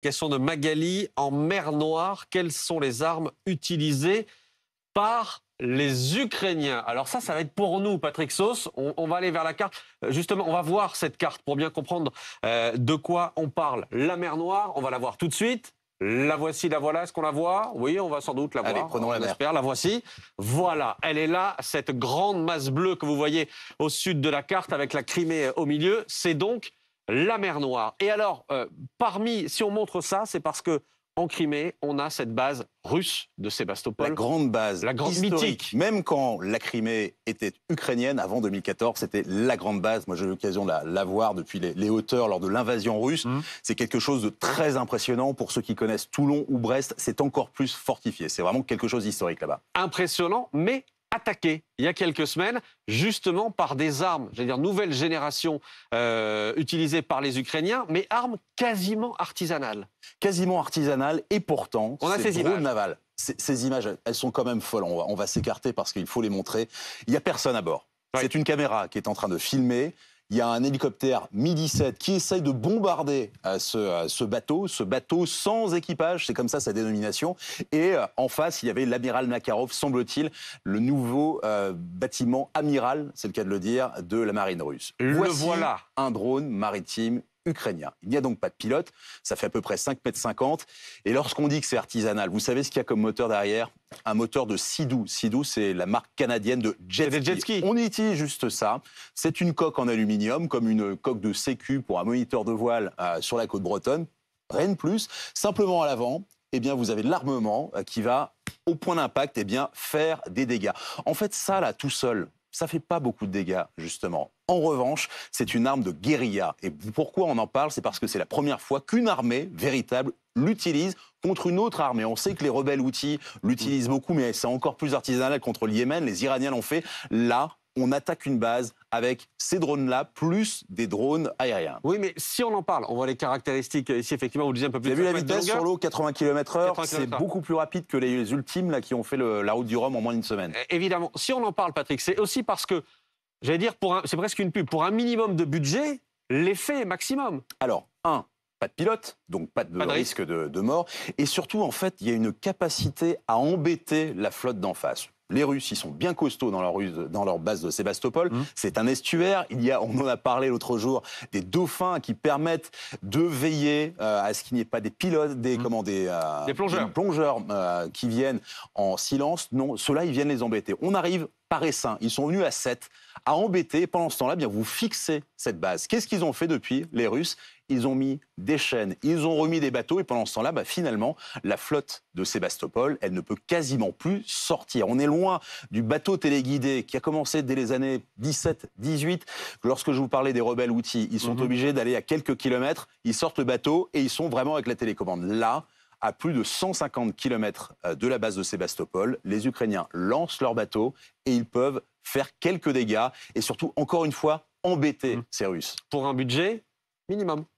Question de Magali en mer Noire. Quelles sont les armes utilisées par les Ukrainiens Alors ça, ça va être pour nous, Patrick Sauce. On, va aller vers la carte. Euh, justement, on va voir cette carte pour bien comprendre euh, de quoi on parle. La mer Noire, on va la voir tout de suite. La voici, la voilà. Est-ce qu'on la voit Oui, on va sans doute la Allez, voir. Prenons la espère. Mer. La voici. Voilà, elle est là, cette grande masse bleue que vous voyez au sud de la carte avec la Crimée euh, au milieu. C'est donc la mer Noire. Et alors, euh, parmi, si on montre ça, c'est parce que en Crimée, on a cette base russe de Sébastopol. La grande base, la grande mythique. Même quand la Crimée était ukrainienne avant 2014, c'était la grande base. Moi, j'ai eu l'occasion de la, voir depuis les, hauteurs lors de l'invasion russe. Mmh. C'est quelque chose de très impressionnant pour ceux qui connaissent Toulon ou Brest. C'est encore plus fortifié. C'est vraiment quelque chose d'historique là-bas. Impressionnant, mais attaqué il y a quelques semaines, justement par des armes, j'allais dire nouvelle génération euh, utilisées par les Ukrainiens, mais armes quasiment artisanales. Quasiment artisanales, et pourtant, on a ces images. Ces, images, elles sont quand même folles. On va, s'écarter parce qu'il faut les montrer. Il n'y a personne à bord. C'est une caméra qui est en train de filmer. Il y a un hélicoptère Mi-17 qui essaye de bombarder euh, euh, ce, bateau, ce bateau sans équipage, c'est comme ça sa dénomination. Et euh, en face, il y avait l'amiral Makarov, semble-t-il, le nouveau bâtiment amiral, c'est le cas de le dire, de la marine russe. Le Voici voilà. Un drone maritime il n'y a donc pas de pilote, ça fait à peu près 5,50 m. Et lorsqu'on dit que c'est artisanal, vous savez ce qu'il y a comme moteur derrière Un moteur de Sidou. Sidou, c'est la marque canadienne de jet, ski. On utilise juste ça. C'est une coque en aluminium, comme une coque de sécu pour un moniteur de voile euh, sur la côte bretonne. Rien de plus. Simplement à l'avant, eh bien, vous avez de l'armement euh, qui va, au point d'impact, et eh bien, faire des dégâts. En fait, ça, là, tout seul, ça fait pas beaucoup de dégâts, justement. En revanche, c'est une arme de guérilla. Et pourquoi on en parle C'est parce que c'est la première fois qu'une armée véritable l'utilise contre une autre armée. On sait que les rebelles outils l'utilisent beaucoup, mais c'est encore plus artisanal contre le Yémen. Les Iraniens l'ont fait. Là, on attaque une base avec ces drones-là, plus des drones aériens. Oui, mais si on en parle, on voit les caractéristiques ici, euh, effectivement, vous le disiez un peu plus. Vous avez vu la vitesse sur l'eau, 80 km/h, c'est beaucoup plus rapide que les ultimes là, qui ont fait le, la route du Rhum en moins d'une semaine. Eh, évidemment, si on en parle, Patrick, c'est aussi parce que J'allais dire, c'est presque une pub. Pour un minimum de budget, l'effet est maximum. Alors, un, pas de pilote, donc pas de, risque de, mort. Et surtout, en fait, il y a une capacité à embêter la flotte d'en face. Les Russes, ils sont bien costauds dans leur, base de Sébastopol. Mmh. C'est un estuaire. Il y a, on en a parlé l'autre jour, des dauphins qui permettent de veiller euh, à ce qu'il n'y ait pas des pilotes, des, mmh. euh, des, plongeurs, euh, qui viennent en silence. Non, ceux-là, ils viennent les embêter. On arrive, par Ils sont venus à 7, à embêter. Pendant ce temps-là, eh bien vous fixez cette base. Qu'est-ce qu'ils ont fait depuis les Russes Ils ont mis des chaînes, ils ont remis des bateaux et pendant ce temps-là, bah, finalement, la flotte de Sébastopol, elle ne peut quasiment plus sortir. On est loin du bateau téléguidé qui a commencé dès les années 17-18. Lorsque je vous parlais des rebelles outils, ils sont mhm. obligés d'aller à quelques kilomètres, ils sortent le bateau et ils sont vraiment avec la télécommande. Là, à plus de 150 km euh, de la base de Sébastopol. Les Ukrainiens lancent leurs bateaux et ils peuvent faire quelques dégâts et surtout, encore une fois, embêter mmh. ces Russes. Pour un budget minimum.